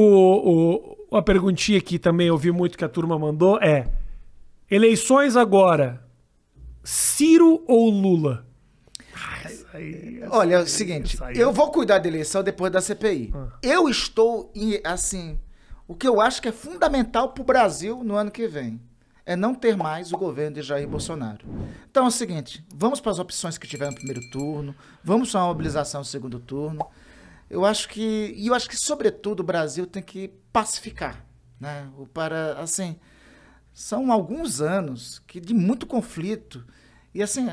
O, o, uma perguntinha que também ouvi muito que a turma mandou é: eleições agora, Ciro ou Lula? Olha, é o seguinte, eu é- vou cuidar da eleição depois da CPI. Ah. Eu estou, assim, o que eu acho que é fundamental para o Brasil no ano que vem é não ter mais o governo de Jair Bolsonaro. Então é o seguinte, vamos para as opções que tiver no primeiro turno, vamos para uma mobilização no segundo turno. Eu acho que, e eu acho que sobretudo o Brasil tem que pacificar, né? O para assim, são alguns anos que de muito conflito e assim,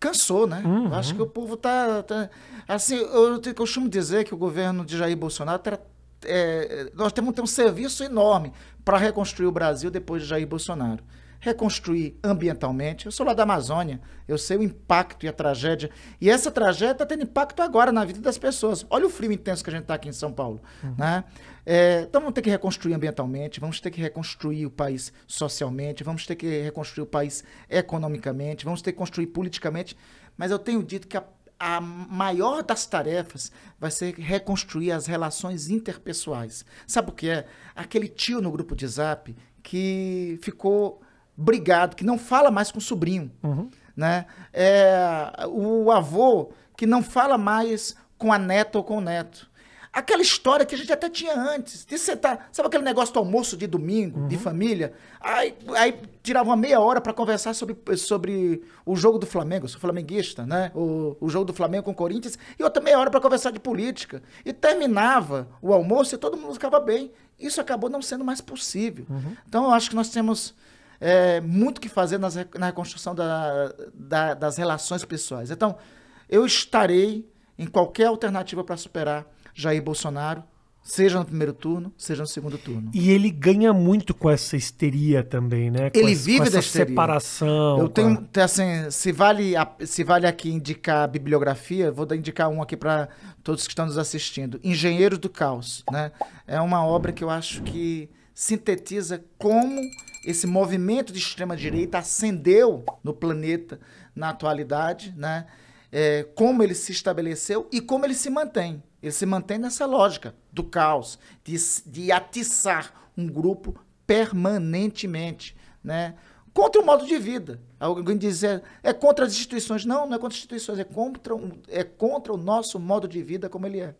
cansou, né? Uhum. Eu acho que uhum. o povo tá, tá assim, eu, eu costumo dizer que o governo de Jair Bolsonaro tá, é, nós temos, temos um serviço enorme para reconstruir o Brasil depois de Jair Bolsonaro reconstruir ambientalmente. Eu sou lá da Amazônia, eu sei o impacto e a tragédia. E essa tragédia está tendo impacto agora na vida das pessoas. Olha o frio intenso que a gente está aqui em São Paulo. Uhum. Né? É, então vamos ter que reconstruir ambientalmente, vamos ter que reconstruir o país socialmente, vamos ter que reconstruir o país economicamente, vamos ter que construir politicamente. Mas eu tenho dito que a a maior das tarefas vai ser reconstruir as relações interpessoais. Sabe o que é? Aquele tio no grupo de zap que ficou brigado, que não fala mais com o sobrinho. Uhum. Né? É, o avô que não fala mais com a neta ou com o neto. Aquela história que a gente até tinha antes. De sentar, sabe aquele negócio do almoço de domingo, uhum. de família? Aí, aí tirava uma meia hora para conversar sobre, sobre o jogo do Flamengo. Eu sou flamenguista, né? O, o jogo do Flamengo com o Corinthians. E outra meia hora para conversar de política. E terminava o almoço e todo mundo ficava bem. Isso acabou não sendo mais possível. Uhum. Então eu acho que nós temos é, muito que fazer nas, na reconstrução da, da, das relações pessoais. Então, eu estarei em qualquer alternativa para superar Jair Bolsonaro, seja no primeiro turno, seja no segundo turno. E ele ganha muito com essa histeria também, né? Com ele esse, vive com essa separação. Eu tenho, assim, se vale, a, se vale aqui indicar a bibliografia, vou indicar um aqui para todos que estão nos assistindo, Engenheiros do Caos, né? É uma obra que eu acho que sintetiza como esse movimento de extrema-direita ascendeu no planeta na atualidade, né? É, como ele se estabeleceu e como ele se mantém. Ele se mantém nessa lógica do caos, de, de atiçar um grupo permanentemente, né? Contra o modo de vida. Alguém dizer é, contra as instituições. Não, não é contra as instituições, é contra, é contra o nosso modo de vida como ele é.